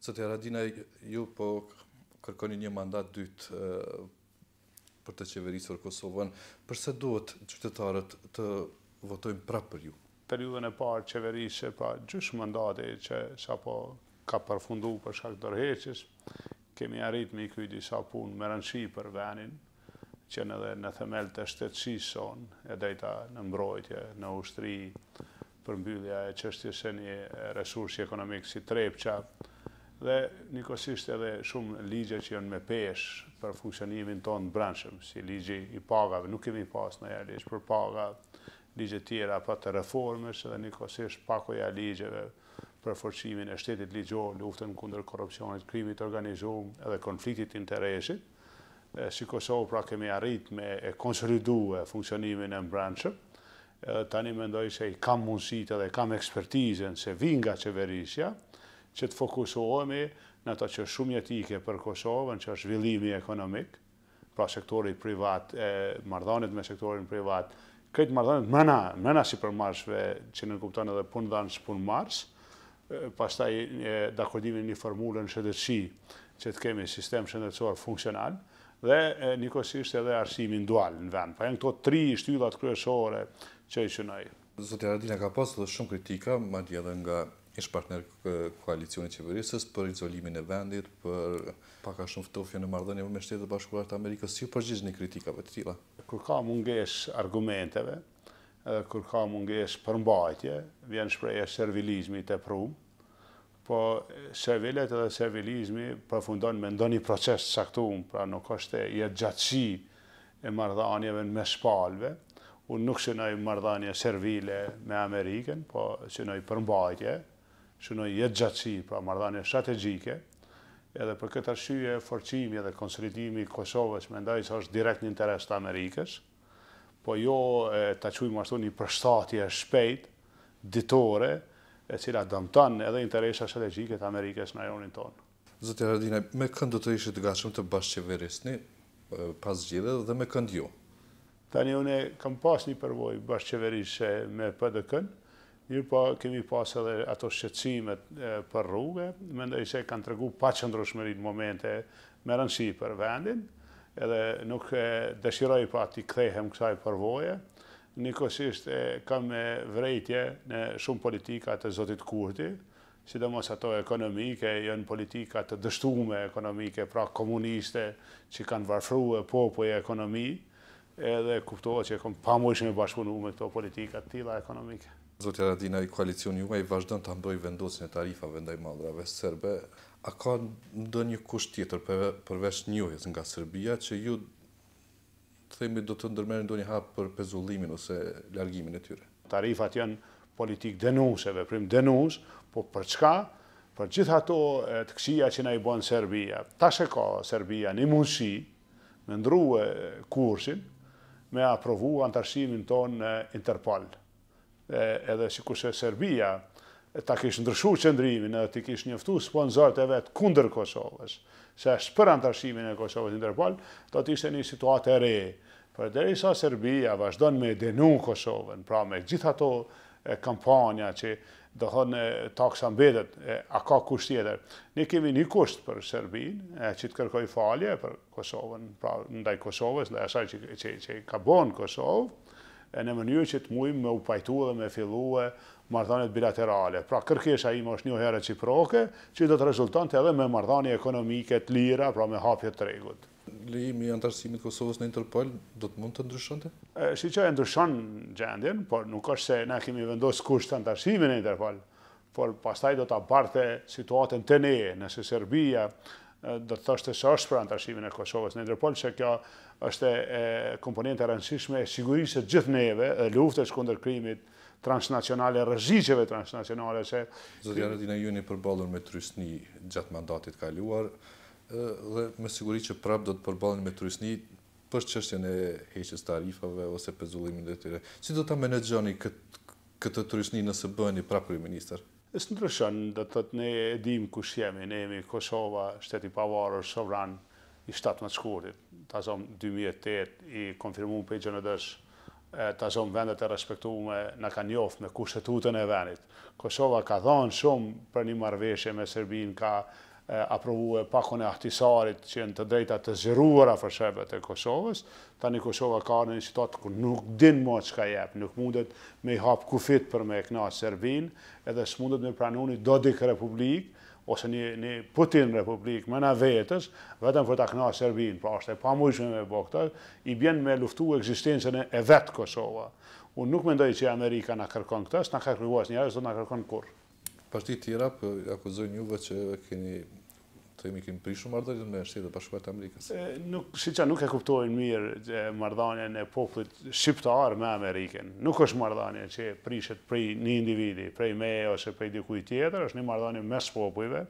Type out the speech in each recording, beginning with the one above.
Sot radina ju po kërkoni një mandat dytë për të qeverisur Kosovën. Përse duhet qytetarët të votojnë pra për ju? Periudën e parë qeverishe, pa gjysh mandate që sa po ka përfundu për shak dërheqës, kemi arrit me i kujdi punë më rënshi për venin, që në dhe në themel të shtetësi son, e dhejta në mbrojtje, në ushtri, përmbyllja e qështjesen e resursi ekonomikë si trepqa, dhe njëkosisht edhe shumë ligje që janë me pesh për funksionimin tonë në branshëm, si ligje i pagave, nuk kemi pas në ja ligje për pagave, ligje tjera pa të reformës dhe njëkosisht pakoja ligjeve për forqimin e shtetit ligjohë, luftën kundër korupcionit, krimit organizum edhe konfliktit interesit. Si Kosovë pra kemi arrit me e konsolidu e funksionimin e mbranqëm, tani mendoj që i kam mundësit edhe kam ekspertizën se vinga qeverisja, që të fokusohemi në ato që shumë jetike për Kosovën, që është zhvillimi ekonomik, pra sektori privat, mardhanit me sektorin privat, këtë mardhanit mëna, mëna si për marshve që nënkuptan edhe punë dhanës punë marsh, pastaj dhe akordimin një në shëtëci që të kemi sistem shëndetësor funksional, dhe një kosisht edhe arsimin dual në vend. Pa janë këto tri shtyllat kryesore që i qënaj. Zotja Radina ka pasë dhe shumë kritika, ma edhe nga ish partner koalicionit qeverisës për izolimin e vendit, për paka shumë ftofje në marrëdhënie me shtetet e bashkuara të Amerikës, si u përgjigjni kritikave të tilla? Kur ka mungesë argumenteve, edhe kur ka mungesë përmbajtje, vjen shpreje servilizmi servilizmit e prum, po servilet edhe servilizmi përfundon me ndonjë proces të caktuar, pra nuk është e jetë gjatësi e marrëdhënieve me spalve. unë nuk shënoj marrëdhënie servile me Amerikën, po shënoj përmbajtje, shënoj jetë gjatësi, pra mardhanje strategike, edhe për këtë arshyje e forqimi dhe konsolidimi Kosovës, me ndaj që është direkt një interes të Amerikës, po jo të qujëm ashtu një përstatje shpejt, ditore, e cila dëmëtan edhe interes strategjike të Amerikës në ajonin tonë. Zotëj Hardinaj, me kënd do të ishë të gashëm të bashkë qeverisni, pas gjithë dhe me kënd jo? Tani, une kam pas një përvoj bashkë qeverisë me PDK-në, Mirë po, kemi pas edhe ato shqecimet për rrugë, mendoj se kanë të regu pa në momente me rëndësi për vendin, edhe nuk dëshiroj pa po ti kthehem kësaj përvoje. Nikosisht kam e vrejtje në shumë politika të Zotit Kurti, sidomos ato ekonomike, jënë politika të dështume ekonomike, pra komuniste që kanë varfru e popoj e ekonomi, edhe kuptohet që e kom pa bashkunu me të politikat tila ekonomike. Zotja Radina, i koalicion i vazhdojnë të ambroj vendosin e tarifave ndaj madrave sërbe. A ka ndë një kusht tjetër përvesh njohes nga Serbia që ju themi do të do ndonjë hapë për pezullimin ose largimin e tyre? Tarifat janë politikë denush veprim denush, po për çka? Për gjithë ato të këshia që na i bënë Serbia. Ta shë ka Serbia një mundëshi me ndruë kursin me aprovu antarëshimin tonë në Interpolë edhe si kushe Serbia, ta kishë ndryshu qëndrimin edhe ti kishë njëftu sponsorët e vetë kunder Kosovës, se është për antarëshimin e Kosovës Interpol, do të ishte një situatë e re. Për deri sa Serbia vazhdon me denu Kosovën, pra me gjitha to kampanja që do thonë taksa mbetet, a ka kusht tjetër. Ne kemi një kusht për Serbin, që të kërkoj falje për Kosovën, pra ndaj Kosovës, dhe asaj që, që ka bon Kosovë, e në mënyrë që të mujmë me u pajtu dhe me fillu e mardhanet bilaterale. Pra kërkesha ima është një herë qiproke, që do të rezultante edhe me mardhani ekonomike të lira, pra me hapje të regut. Lejimi i antarësimit Kosovës në Interpol, do të mund të ndryshonte? Shqy që e ndryshon gjendjen, por nuk është se ne kemi vendosë kusht të antarësimin e Interpol, por pastaj do të abarte situatën të ne, nëse Serbia do të thështë të sërshë për antarësimin e Kosovës në Interpol, që kjo është e komponente rëndësishme e sigurisë të gjithë neve, e luftës e krimit transnacionale, rëzicjeve transnacionale. Se... Zëtë janë edhina ju një përbalur me trysni gjatë mandatit kaluar, dhe me siguri që prapë do të përbalur me trysni për qështjën e heqës tarifave ose pëzullimin dhe tyre. Si do të menedxoni këtë, këtë trysni nëse bëni prapë prapër i minister? Së në të rëshën, dhe të të ne edhim kush jemi, ne jemi Kosova, shteti pavarur, sovranë, i 7 më të shkurit, ta zonë 2008, i konfirmu për i e dërsh, ta zonë vendet e respektu me në kanë njoftë me kushtetutën e venit. Kosova ka dhonë shumë për një marveshje me Serbin, ka aprovu e pakone ahtisarit që në të drejta të zhëruara për e Kosovës, ta një Kosova ka në një qëtatë ku nuk din më që ka jepë, nuk mundet me i hapë kufit për me e knatë Serbin, edhe së mundet me pranunit do dikë republikë, ose një, Putin Republik më në vetës, vetëm për të akna Serbin, pra është e pa mujshme me bëkta, i bjen me luftu eksistencën e vetë Kosova. Unë nuk mendoj që Amerika në kërkon këtës, në kërkuas njërës, do në kërkon kur. Parti tjera për po akuzoj njëve që keni themi kemi prishur marrëdhënien me dhe Bashkuara të Amerikës. E, nuk siç nuk e kuptojnë mirë marrëdhënien e popullit shqiptar me Amerikën. Nuk është marrëdhënie që prishet prej një individi, prej me ose prej dikujt tjetër, është një marrëdhënie mes popujve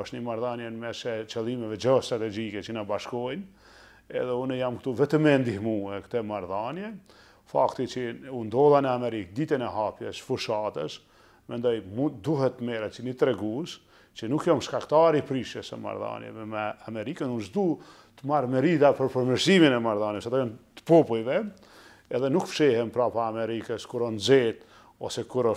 është një marrëdhënie mes qëllimeve geostrategjike që na bashkojnë. Edhe unë jam këtu vetëm e ndihmuë këtë marrëdhënie. Fakti që u ndodha në Amerikë ditën e hapjes fushatës, mendoj duhet merret si një tregus, që nuk jam shkaktar i prishës së marrëdhënieve me Amerikën, unë zdu të marr merida për përmirësimin e marrëdhënieve, ato janë të popujve, edhe nuk fshehem prapa Amerikës kur on zetë ose kur o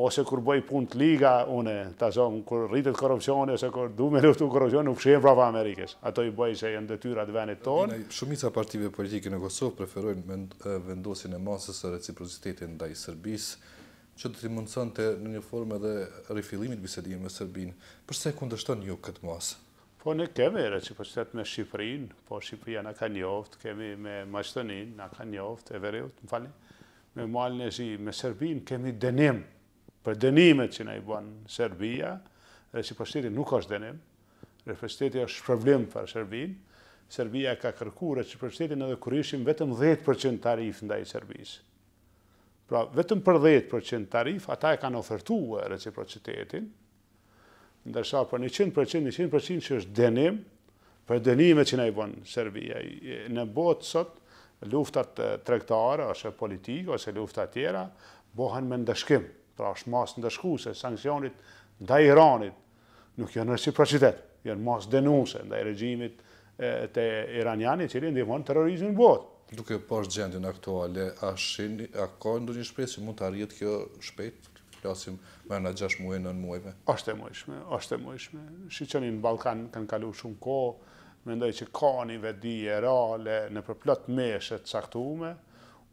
ose kur bëj punë të liga, une, të zonë, kur rritet korupcioni, ose kur du me luftu korupcioni, nuk shenë prava Amerikës. Ato i bëj se jenë dëtyra të venit tonë. Shumica partive politike në Kosovë preferojnë vendosin e masës e reciprocitetin da i Serbisë, që të të mundësën të në një formë edhe rifilimit bisedimit me Serbin, përse e kundështën një këtë masë? Po në kemi e reciprocitet me Shqipërin, po Shqipëria në ka njoftë, kemi me Maçtonin, në ka njoftë, e vereu, më fali, me malin zhi, me Serbin, kemi denim, për denimet që në i bënë Serbia, dhe që për nuk është denim, dhe është problem për Serbin, Serbia ka kërkurë, që për shtiri në dhe kërishim vetëm 10% tarif ndaj Serbisë. Pra, vetëm për 10% tarif, ata e kanë ofertu e reciprocitetin, ndërsa për 100%, 100% që është denim, për denime që ne i bonë Serbia. Në botë sot, luftat trektare, ose politikë, ose luftat tjera, bohen me ndëshkim. Pra, është mas ndëshku se sankcionit nda Iranit nuk janë reciprocitet, janë mas denuse nda i regjimit të iranianit që i ndihmonë terrorizmin botë duke pas gjendjen aktuale a shini, a ka ndonjë shpresë që mund të arrihet kjo shpejt flasim më në 6 muaj në 9 muajve? është e mundshme është e mundshme shiqeni në Ballkan kanë kaluar shumë kohë mendoj që kanë një vedi e reale në përplot meshe të caktuame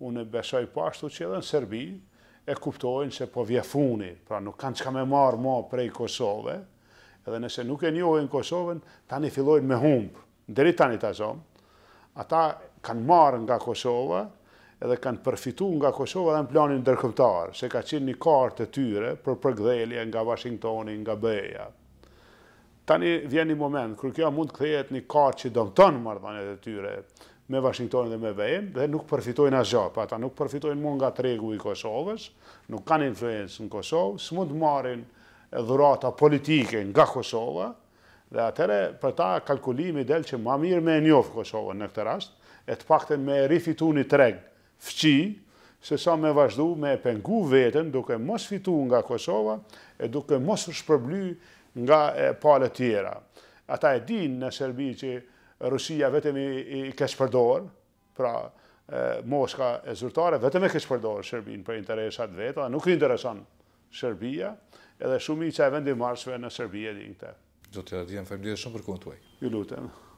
unë e besoj po ashtu që edhe në Serbi e kuptojnë se po vje funi pra nuk kanë çka më marr më prej Kosove, edhe nëse nuk e njohin Kosovën tani fillojnë me humb deri tani tashom ata kanë marë nga Kosova, edhe kanë përfitu nga Kosova dhe në planin ndërkëmtar, se ka qenë një kartë të tyre për përgdhelje nga Washingtoni, nga Beja. Tani vjen një moment, kërë kjo mund të këthejet një kartë që do në tonë të tyre me Washingtoni dhe me Beja, dhe nuk përfitojnë a gjopë, ata nuk përfitojnë mund nga tregu i Kosovës, nuk kanë influensë në Kosovë, së mund marin dhurata politike nga Kosova, dhe atëre për ta kalkulimi del që ma mirë me njofë Kosovën në këtë rast, e të pakten me rifitu një treg fqi, se sa me vazhdu me e pengu vetën duke mos fitu nga Kosova e duke mos shpërbly nga pale tjera. Ata e din në Serbi që Rusia vetëm i, i keshpërdor, pra Moska e zyrtare, vetëm i keshpërdor Serbin për interesat vetë, nuk i intereson Serbia, edhe shumë i që e vendi në Serbi e din këte. Zotë, ja, dhjem, fejmë dhjë shumë për kontuaj. Ju lutem.